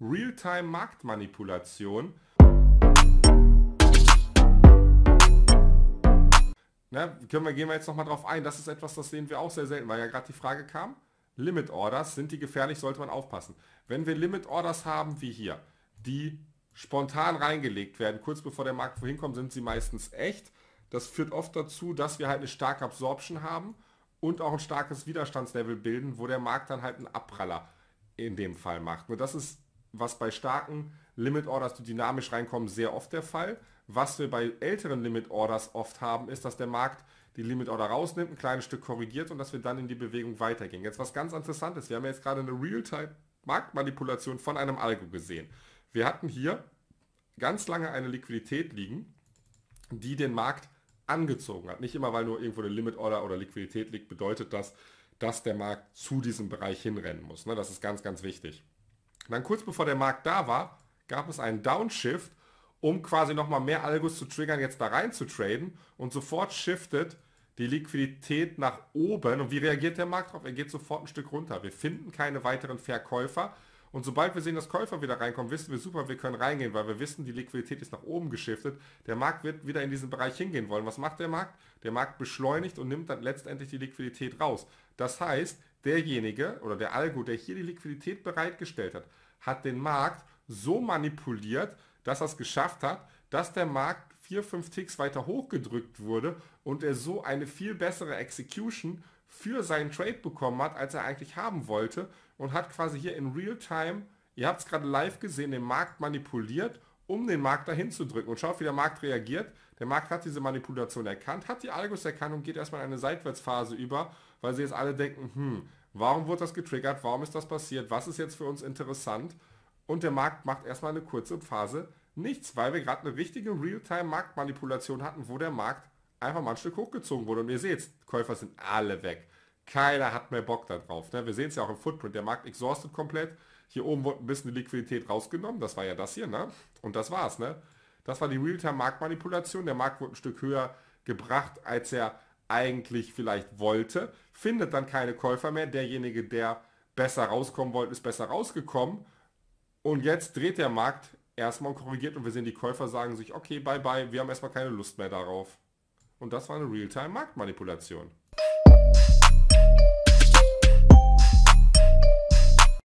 real time marktmanipulation Ne, können wir, gehen wir jetzt nochmal drauf ein. Das ist etwas, das sehen wir auch sehr selten, weil ja gerade die Frage kam, Limit Orders, sind die gefährlich, sollte man aufpassen. Wenn wir Limit Orders haben, wie hier, die spontan reingelegt werden, kurz bevor der Markt wohin kommt, sind sie meistens echt. Das führt oft dazu, dass wir halt eine starke Absorption haben und auch ein starkes Widerstandslevel bilden, wo der Markt dann halt einen Abpraller in dem Fall macht. Und das ist was bei starken Limit Orders, die dynamisch reinkommen, sehr oft der Fall. Was wir bei älteren Limit Orders oft haben, ist, dass der Markt die Limit Order rausnimmt, ein kleines Stück korrigiert und dass wir dann in die Bewegung weitergehen. Jetzt was ganz Interessantes, wir haben jetzt gerade eine Real-Time-Marktmanipulation von einem Algo gesehen. Wir hatten hier ganz lange eine Liquidität liegen, die den Markt angezogen hat. Nicht immer, weil nur irgendwo eine Limit Order oder Liquidität liegt, bedeutet das, dass der Markt zu diesem Bereich hinrennen muss. Ne? Das ist ganz, ganz wichtig. Und dann kurz bevor der Markt da war, gab es einen Downshift, um quasi nochmal mehr Algos zu triggern, jetzt da rein zu traden. Und sofort shiftet die Liquidität nach oben. Und wie reagiert der Markt darauf? Er geht sofort ein Stück runter. Wir finden keine weiteren Verkäufer. Und sobald wir sehen, dass Käufer wieder reinkommen, wissen wir super, wir können reingehen, weil wir wissen, die Liquidität ist nach oben geschiftet. Der Markt wird wieder in diesen Bereich hingehen wollen. Was macht der Markt? Der Markt beschleunigt und nimmt dann letztendlich die Liquidität raus. Das heißt, derjenige oder der Algo, der hier die Liquidität bereitgestellt hat, hat den Markt so manipuliert, dass er es geschafft hat, dass der Markt 4, 5 Ticks weiter hochgedrückt wurde und er so eine viel bessere Execution für seinen Trade bekommen hat, als er eigentlich haben wollte und hat quasi hier in Real Time, ihr habt es gerade live gesehen, den Markt manipuliert um den Markt dahin zu drücken. Und schaut, wie der Markt reagiert. Der Markt hat diese Manipulation erkannt, hat die Algos erkannt und geht erstmal in eine Seitwärtsphase über, weil sie jetzt alle denken, hm, warum wurde das getriggert, warum ist das passiert, was ist jetzt für uns interessant? Und der Markt macht erstmal eine kurze Phase nichts, weil wir gerade eine richtige Real-Time-Marktmanipulation hatten, wo der Markt einfach mal ein Stück hochgezogen wurde. Und ihr seht, Käufer sind alle weg. Keiner hat mehr Bock darauf. Ne? Wir sehen es ja auch im Footprint. Der Markt exhausted komplett. Hier oben wurde ein bisschen die Liquidität rausgenommen. Das war ja das hier. Ne? Und das war's. Ne? Das war die Realtime-Marktmanipulation. Der Markt wurde ein Stück höher gebracht, als er eigentlich vielleicht wollte. Findet dann keine Käufer mehr. Derjenige, der besser rauskommen wollte, ist besser rausgekommen. Und jetzt dreht der Markt erstmal und korrigiert und wir sehen, die Käufer sagen sich, okay, bye bye, wir haben erstmal keine Lust mehr darauf. Und das war eine Realtime-Marktmanipulation.